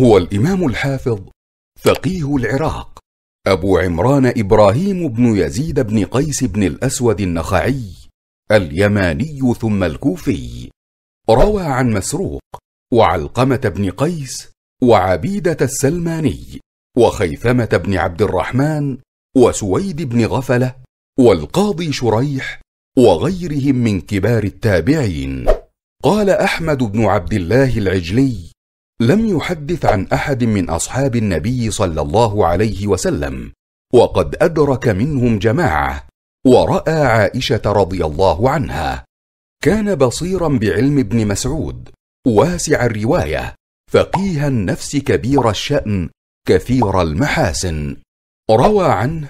هو الإمام الحافظ فقيه العراق أبو عمران إبراهيم بن يزيد بن قيس بن الأسود النخعي اليماني ثم الكوفي روى عن مسروق وعلقمة بن قيس وعبيدة السلماني وخيثمة بن عبد الرحمن وسويد بن غفلة والقاضي شريح وغيرهم من كبار التابعين قال أحمد بن عبد الله العجلي لم يحدث عن احد من اصحاب النبي صلى الله عليه وسلم وقد ادرك منهم جماعه وراى عائشه رضي الله عنها كان بصيرا بعلم ابن مسعود واسع الروايه فقيه النفس كبير الشان كثير المحاسن روى عنه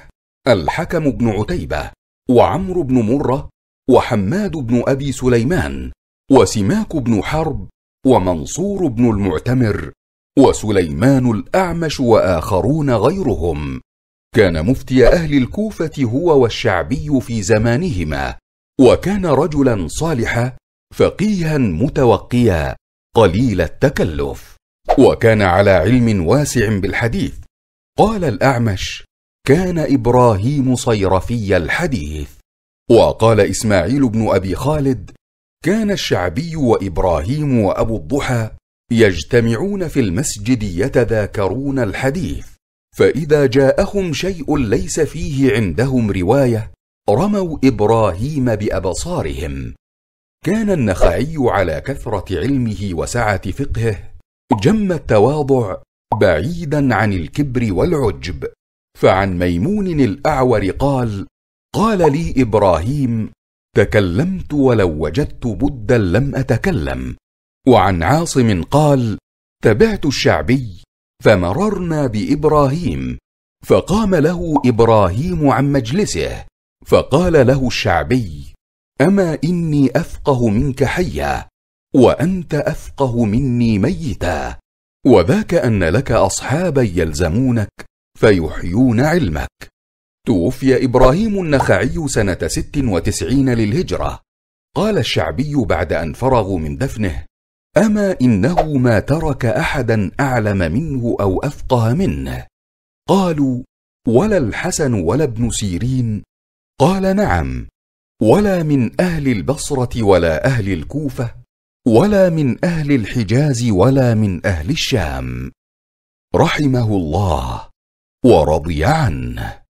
الحكم بن عتيبه وعمرو بن مره وحماد بن ابي سليمان وسماك بن حرب ومنصور بن المعتمر وسليمان الاعمش واخرون غيرهم كان مفتي اهل الكوفه هو والشعبي في زمانهما وكان رجلا صالحا فقيها متوقيا قليل التكلف وكان على علم واسع بالحديث قال الاعمش كان ابراهيم صيرفي الحديث وقال اسماعيل بن ابي خالد كان الشعبي وابراهيم وابو الضحى يجتمعون في المسجد يتذاكرون الحديث فاذا جاءهم شيء ليس فيه عندهم روايه رموا ابراهيم بابصارهم كان النخعي على كثره علمه وسعه فقهه جم التواضع بعيدا عن الكبر والعجب فعن ميمون الاعور قال قال لي ابراهيم تكلمت ولو وجدت بدا لم اتكلم وعن عاصم قال تبعت الشعبي فمررنا بابراهيم فقام له ابراهيم عن مجلسه فقال له الشعبي اما اني افقه منك حيا وانت افقه مني ميتا وذاك ان لك اصحابا يلزمونك فيحيون علمك توفي إبراهيم النخعي سنة ست وتسعين للهجرة قال الشعبي بعد أن فرغوا من دفنه أما إنه ما ترك أحدا أعلم منه أو أفقه منه قالوا ولا الحسن ولا ابن سيرين قال نعم ولا من أهل البصرة ولا أهل الكوفة ولا من أهل الحجاز ولا من أهل الشام رحمه الله ورضي عنه